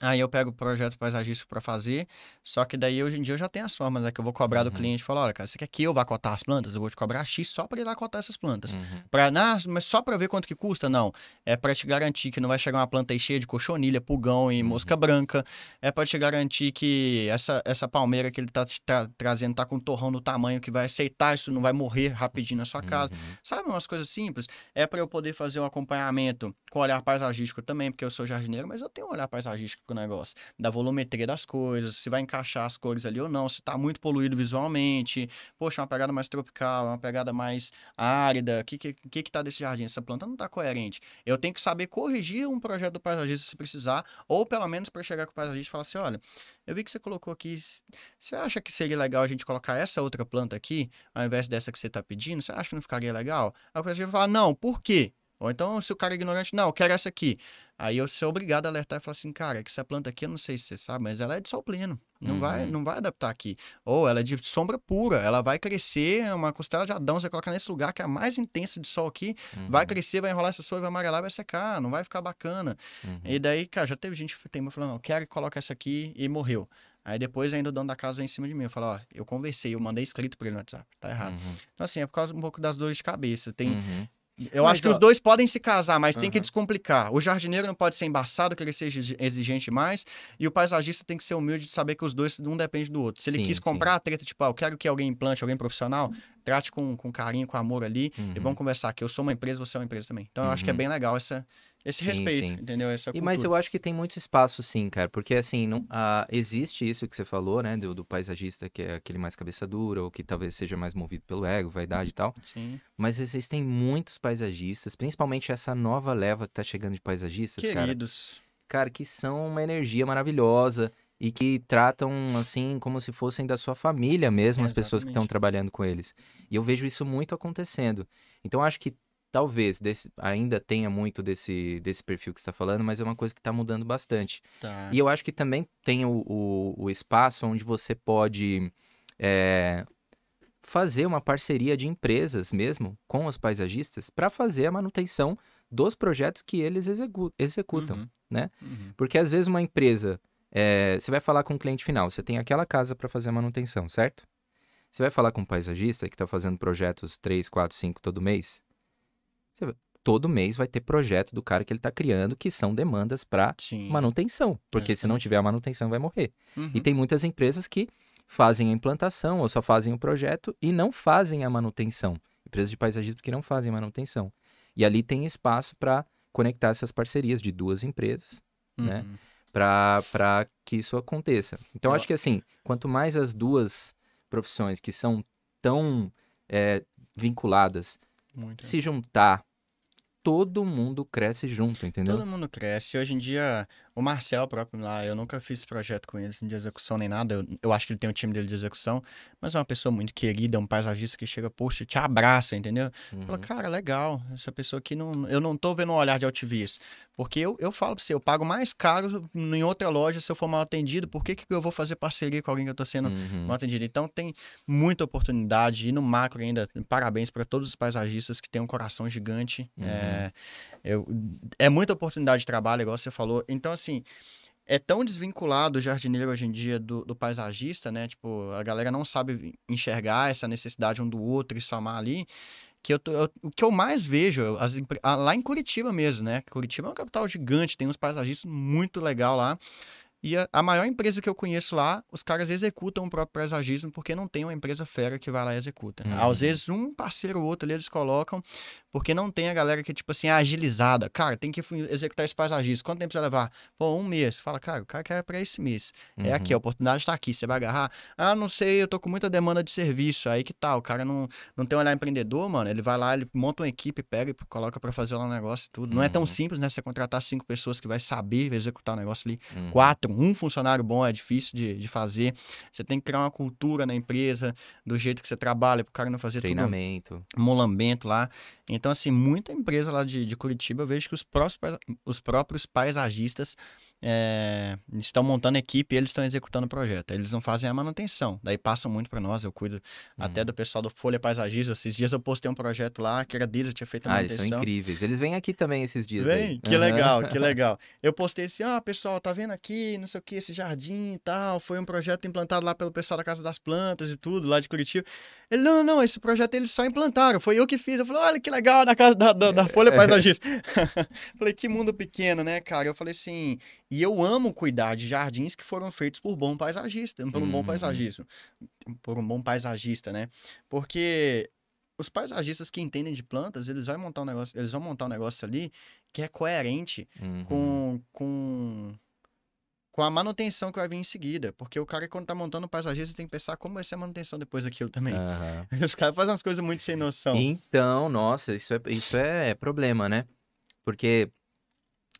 Aí eu pego o projeto paisagístico para fazer, só que daí hoje em dia eu já tenho as formas né, que eu vou cobrar do uhum. cliente. Falar, olha, cara, você quer que eu vá cotar as plantas? Eu vou te cobrar X só para ir lá cotar essas plantas. Uhum. Pra, ah, mas só para ver quanto que custa? Não. É para te garantir que não vai chegar uma planta aí cheia de cochonilha, pulgão e uhum. mosca branca. É para te garantir que essa, essa palmeira que ele tá tra trazendo tá com um torrão no tamanho que vai aceitar, isso não vai morrer rapidinho na sua casa. Uhum. Sabe umas coisas simples? É para eu poder fazer um acompanhamento com olhar paisagístico também, porque eu sou jardineiro, mas eu tenho um olhar paisagístico o negócio, da volumetria das coisas, se vai encaixar as cores ali ou não, se tá muito poluído visualmente, poxa, é uma pegada mais tropical, é uma pegada mais árida, o que, que, que tá desse jardim? Essa planta não tá coerente. Eu tenho que saber corrigir um projeto do paisagista se precisar, ou pelo menos para chegar com o paisagista e falar assim, olha, eu vi que você colocou aqui, você acha que seria legal a gente colocar essa outra planta aqui, ao invés dessa que você tá pedindo? Você acha que não ficaria legal? Aí o paisagista fala, não, por quê? Ou então, se o cara é ignorante, não, eu quero essa aqui. Aí eu sou obrigado a alertar e falar assim, cara, que essa planta aqui, eu não sei se você sabe, mas ela é de sol pleno. Não, uhum. vai, não vai adaptar aqui. Ou ela é de sombra pura, ela vai crescer, é uma costela de Adão, você coloca nesse lugar que é a mais intensa de sol aqui, uhum. vai crescer, vai enrolar essa sua, vai amarelar, vai secar, não vai ficar bacana. Uhum. E daí, cara, já teve gente que tem falando, não, quero que coloque essa aqui e morreu. Aí depois ainda o dono da casa vem em cima de mim. Eu falo, ó, eu conversei, eu mandei escrito pra ele no WhatsApp, tá errado. Uhum. Então, assim, é por causa um pouco das dores de cabeça. Tem, uhum. Eu mas acho que ó... os dois podem se casar, mas tem que descomplicar. O jardineiro não pode ser embaçado, que ele seja exigente mais, e o paisagista tem que ser humilde de saber que os dois, um depende do outro. Se ele quis comprar sim. a treta, tipo, ah, eu quero que alguém implante, alguém profissional, trate com, com carinho, com amor ali, uhum. e vamos uhum. conversar que eu sou uma empresa, você é uma empresa também. Então eu acho que é uhum. bem legal essa, esse sim, respeito, sim. entendeu? Essa cultura. E, mas eu acho que tem muito espaço sim, cara, porque assim, não, ah, existe isso que você falou, né, do, do, paisagista que é aquele mais cabeça dura, ou que talvez seja mais movido pelo ego, vaidade e tal. Sim. Mas existem muitos paisagistas, principalmente essa nova leva que tá chegando de paisagistas, Queridos. cara. Cara, que são uma energia maravilhosa, e que tratam assim como se fossem da sua família mesmo é, as pessoas que estão trabalhando com eles. E eu vejo isso muito acontecendo. Então acho que talvez desse, ainda tenha muito desse, desse perfil que está falando, mas é uma coisa que está mudando bastante. Tá. E eu acho que também tem o, o, o espaço onde você pode é, fazer uma parceria de empresas mesmo com os paisagistas para fazer a manutenção dos projetos que eles executam, uhum. né? Uhum. Porque às vezes uma empresa é, você vai falar com o cliente final, você tem aquela casa para fazer manutenção, certo? Você vai falar com o paisagista que está fazendo projetos 3, 4, 5 todo mês? Você, todo mês vai ter projeto do cara que ele está criando, que são demandas para manutenção. Porque é. se não tiver a manutenção, vai morrer. Uhum. E tem muitas empresas que fazem a implantação ou só fazem o projeto e não fazem a manutenção. Empresas de paisagismo que não fazem manutenção. E ali tem espaço para conectar essas parcerias de duas empresas, né? uhum. né? para que isso aconteça. Então, acho que assim, quanto mais as duas profissões que são tão é, vinculadas Muito. se juntar todo mundo cresce junto, entendeu? Todo mundo cresce. Hoje em dia, o Marcel próprio lá, eu nunca fiz projeto com ele assim, de execução nem nada. Eu, eu acho que ele tem um time dele de execução, mas é uma pessoa muito querida, é um paisagista que chega, poxa, te abraça, entendeu? Uhum. Fala, cara, legal. Essa pessoa aqui não. Eu não tô vendo um olhar de altivista, Porque eu, eu falo pra você, eu pago mais caro em outra loja se eu for mal atendido. Por que, que eu vou fazer parceria com alguém que eu tô sendo uhum. mal atendido? Então tem muita oportunidade. E no macro ainda, parabéns para todos os paisagistas que têm um coração gigante. Uhum. É, é, eu, é muita oportunidade de trabalho, igual você falou. Então, assim, é tão desvinculado o jardineiro hoje em dia do, do, paisagista, né? Tipo, a galera não sabe enxergar essa necessidade um do outro e somar ali. Que eu, tô, eu o que eu mais vejo, as, lá em Curitiba mesmo, né? Curitiba é uma capital gigante, tem uns paisagistas muito legal lá. E a, a, maior empresa que eu conheço lá, os caras executam o próprio paisagismo porque não tem uma empresa fera que vai lá e executa. Né? Uhum. Às vezes, um parceiro ou outro ali eles colocam porque não tem a galera que, tipo assim, é agilizada. Cara, tem que executar esse paisagismo Quanto tempo vai levar? Pô, um mês. Fala, cara, o cara quer pra esse mês. Uhum. É aqui, a uhum. oportunidade tá aqui. Você vai agarrar. Ah, não sei, eu tô com muita demanda de serviço. Aí que tal? Tá, o cara não, não tem um olhar empreendedor, mano. Ele vai lá, ele monta uma equipe, pega e coloca para fazer lá um negócio e tudo. Uhum. Não é tão uhum. simples, né? Você contratar cinco pessoas que vai saber executar o negócio ali. Uhum. Quatro, um funcionário bom é difícil de, de fazer. Você tem que criar uma cultura na empresa, do jeito que você trabalha, para o cara não fazer Treinamento. tudo molambento lá. Então, assim, muita empresa lá de, de Curitiba, eu vejo que os próprios, os próprios paisagistas é, eh, estão montando equipe eles estão executando o projeto. Eles não fazem a manutenção. Daí passam muito para nós, eu cuido hum. até uhum. do pessoal do Folha Paisagista. Esses dias eu postei um projeto lá que era deles, eu tinha feito a ah, manutenção. eles são incríveis. Eles vêm aqui também esses dias. Vem? Aí. Que uhum. legal, que legal. Eu postei assim, ah, pessoal, tá vendo aqui? não sei o que, esse jardim e tal. Foi um projeto implantado lá pelo pessoal da Casa das Plantas e tudo, lá de Curitiba. Ele, não, não, esse projeto eles só implantaram, foi eu que fiz. Eu falei, olha que legal, na casa da, da, da Folha paisagista falei, que mundo pequeno, né, cara? Eu falei assim, e eu amo cuidar de jardins que foram feitos por bom paisagista, por um uhum. bom paisagista, por um bom paisagista, né? Porque os paisagistas que entendem de plantas, eles vão montar um negócio, eles vão montar um negócio ali que é coerente uhum. com, com com a manutenção que vai vir em seguida. Porque o cara, quando tá montando o passageiro, tem que pensar como vai ser a manutenção depois daquilo também. Uhum. Os caras fazem umas coisas muito sem noção. Então, nossa, isso é, isso é problema, né? Porque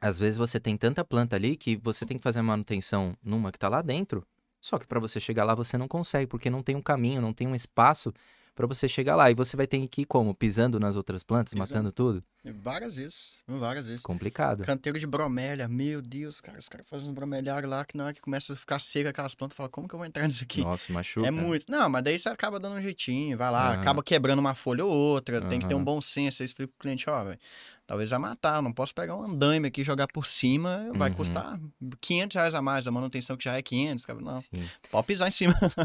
às vezes você tem tanta planta ali que você tem que fazer a manutenção numa que tá lá dentro. Só que para você chegar lá, você não consegue, porque não tem um caminho, não tem um espaço para você chegar lá. E você vai ter que ir como? Pisando nas outras plantas, Pisando. matando tudo? É, várias vezes, várias vezes. Complicado. Canteiro de bromélia, meu Deus, cara, os caras fazem uns lá que na hora que começa a ficar seca aquelas plantas, fala, como que eu vou entrar nisso aqui? Nossa, machuca. É muito. Não, mas daí você acaba dando um jeitinho, vai lá, uhum. acaba quebrando uma folha ou outra, uhum. tem que ter um bom senso, você explica pro cliente, ó, oh, talvez vai é matar, não posso pegar um andaime aqui e jogar por cima, vai uhum. custar 500 reais a mais, a manutenção que já é 500, cara, não, Sim. pode pisar em cima.